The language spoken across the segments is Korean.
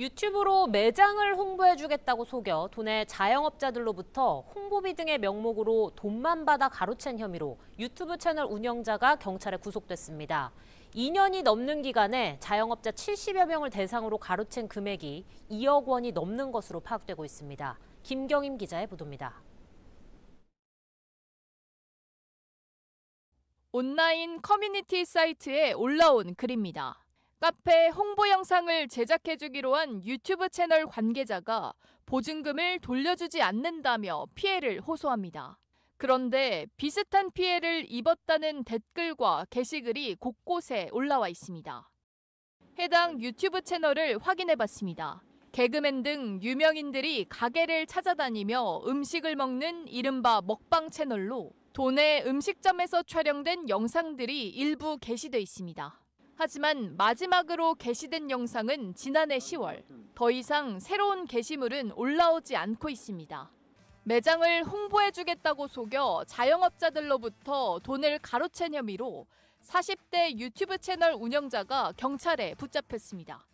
유튜브로 매장을 홍보해주겠다고 속여 도내 자영업자들로부터 홍보비 등의 명목으로 돈만 받아 가로챈 혐의로 유튜브 채널 운영자가 경찰에 구속됐습니다. 2년이 넘는 기간에 자영업자 70여 명을 대상으로 가로챈 금액이 2억 원이 넘는 것으로 파악되고 있습니다. 김경임 기자의 보도입니다. 온라인 커뮤니티 사이트에 올라온 글입니다. 카페 홍보 영상을 제작해주기로 한 유튜브 채널 관계자가 보증금을 돌려주지 않는다며 피해를 호소합니다. 그런데 비슷한 피해를 입었다는 댓글과 게시글이 곳곳에 올라와 있습니다. 해당 유튜브 채널을 확인해 봤습니다. 개그맨 등 유명인들이 가게를 찾아다니며 음식을 먹는 이른바 먹방 채널로 도내 음식점에서 촬영된 영상들이 일부 게시돼 있습니다. 하지만 마지막으로 게시된 영상은 지난해 10월. 더 이상 새로운 게시물은 올라오지 않고 있습니다. 매장을 홍보해주겠다고 속여 자영업자들로부터 돈을 가로챈 혐의로 40대 유튜브 채널 운영자가 경찰에 붙잡혔습니다.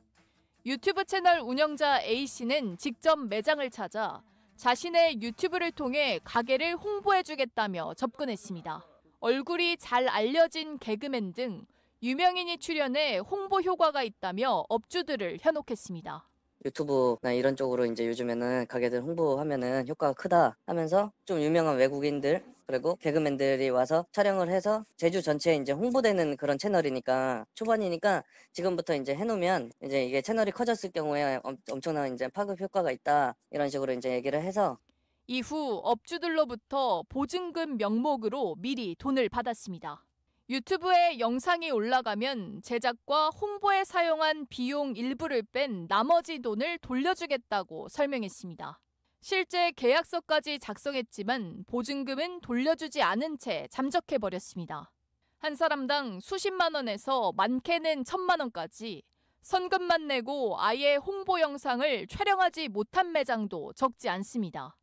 유튜브 채널 운영자 A씨는 직접 매장을 찾아 자신의 유튜브를 통해 가게를 홍보해주겠다며 접근했습니다. 얼굴이 잘 알려진 개그맨 등 유명인이 출연해 홍보 효과가 있다며 업주들을 현혹했습니다. 유튜브나 이런 쪽으로 이제 요즘에는 가게들 홍보하면은 효과가 크다 하면서 좀 유명한 외국인들 그리고 개그맨들이 와서 촬영을 해서 제주 전체에 이제 홍보되는 그런 채널이니까 초반이니까 지금부터 이제 해놓으면 이제 이게 채널이 커졌을 경우에 엄, 청난 이제 파급 효과가 있다 이런 식으로 이제 얘기를 해서 이후 업주들로부터 보증금 명목으로 미리 돈을 받았습니다. 유튜브에 영상이 올라가면 제작과 홍보에 사용한 비용 일부를 뺀 나머지 돈을 돌려주겠다고 설명했습니다. 실제 계약서까지 작성했지만 보증금은 돌려주지 않은 채 잠적해버렸습니다. 한 사람당 수십만 원에서 많게는 천만 원까지 선금만 내고 아예 홍보 영상을 촬영하지 못한 매장도 적지 않습니다.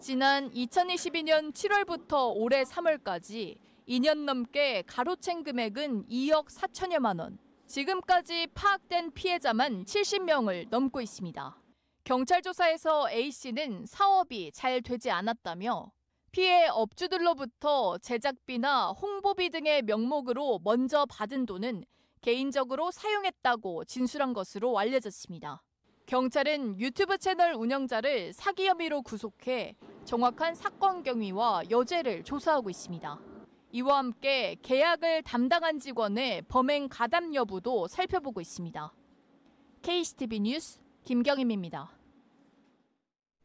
지난 2022년 7월부터 올해 3월까지 2년 넘게 가로챈 금액은 2억 4천여만 원. 지금까지 파악된 피해자만 70명을 넘고 있습니다. 경찰 조사에서 A씨는 사업이 잘 되지 않았다며 피해 업주들로부터 제작비나 홍보비 등의 명목으로 먼저 받은 돈은 개인적으로 사용했다고 진술한 것으로 알려졌습니다. 경찰은 유튜브 채널 운영자를 사기 혐의로 구속해 정확한 사건 경위와 여죄를 조사하고 있습니다. 이와 함께 계약을 담당한 직원의 범행 가담 여부도 살펴보고 있습니다. KCTV 뉴스 김경임입니다.